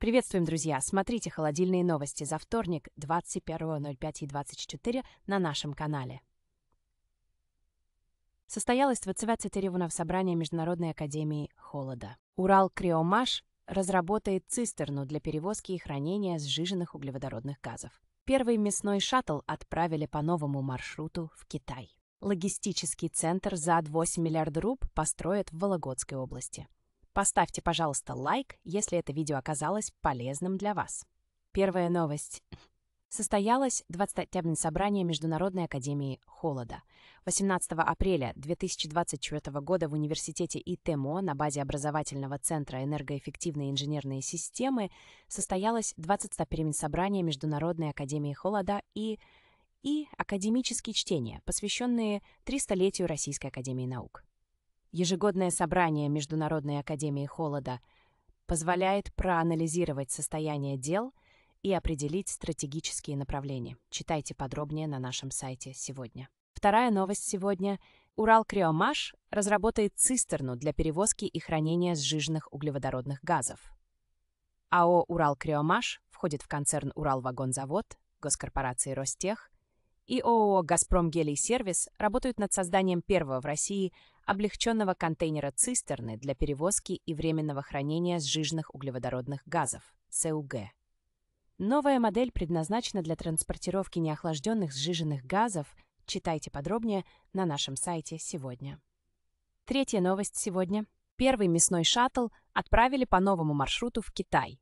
Приветствуем, друзья! Смотрите холодильные новости за вторник, 21.05 и 24 на нашем канале. Состоялось 24 собрании Международной академии холода. Урал Криомаш разработает цистерну для перевозки и хранения сжиженных углеводородных газов. Первый мясной шаттл отправили по новому маршруту в Китай. Логистический центр за 8 миллиард руб построят в Вологодской области. Поставьте, пожалуйста, лайк, если это видео оказалось полезным для вас. Первая новость. Состоялось 20-тябное собрание Международной академии холода. 18 апреля 2024 года в университете ИТМО на базе образовательного центра энергоэффективные инженерные системы состоялось 20-тябное собрание Международной академии холода и и академические чтения, посвященные 300-летию Российской академии наук. Ежегодное собрание Международной академии холода позволяет проанализировать состояние дел и определить стратегические направления. Читайте подробнее на нашем сайте сегодня. Вторая новость сегодня. Урал Криомаш разработает цистерну для перевозки и хранения сжиженных углеводородных газов. АО «Урал Криомаш» входит в концерн «Уралвагонзавод», госкорпорации «Ростех», и ООО «Газпром Гелий Сервис» работают над созданием первого в России облегченного контейнера цистерны для перевозки и временного хранения сжиженных углеводородных газов, СУГ. Новая модель предназначена для транспортировки неохлажденных сжиженных газов, читайте подробнее на нашем сайте сегодня. Третья новость сегодня. Первый мясной шаттл отправили по новому маршруту в Китай.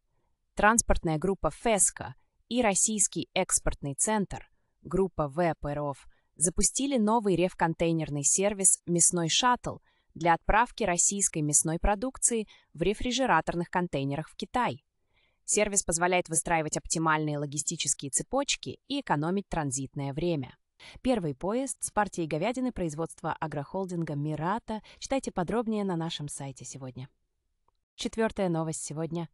Транспортная группа «Феско» и Российский экспортный центр, группа ВПРОВ – запустили новый рев-контейнерный сервис «Мясной шаттл» для отправки российской мясной продукции в рефрижераторных контейнерах в Китай. Сервис позволяет выстраивать оптимальные логистические цепочки и экономить транзитное время. Первый поезд с партией говядины производства агрохолдинга «Мирата» читайте подробнее на нашем сайте сегодня. Четвертая новость сегодня.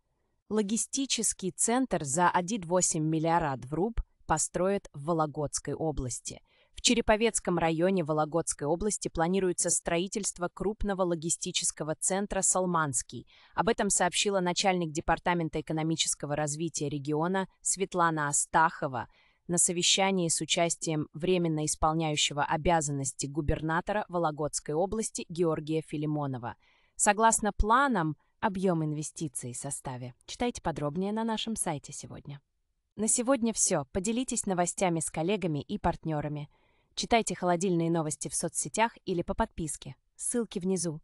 Логистический центр за 1,8 миллиард руб построят в Вологодской области – в Череповецком районе Вологодской области планируется строительство крупного логистического центра «Салманский». Об этом сообщила начальник Департамента экономического развития региона Светлана Астахова на совещании с участием временно исполняющего обязанности губернатора Вологодской области Георгия Филимонова. Согласно планам, объем инвестиций в составе. Читайте подробнее на нашем сайте сегодня. На сегодня все. Поделитесь новостями с коллегами и партнерами – Читайте холодильные новости в соцсетях или по подписке. Ссылки внизу.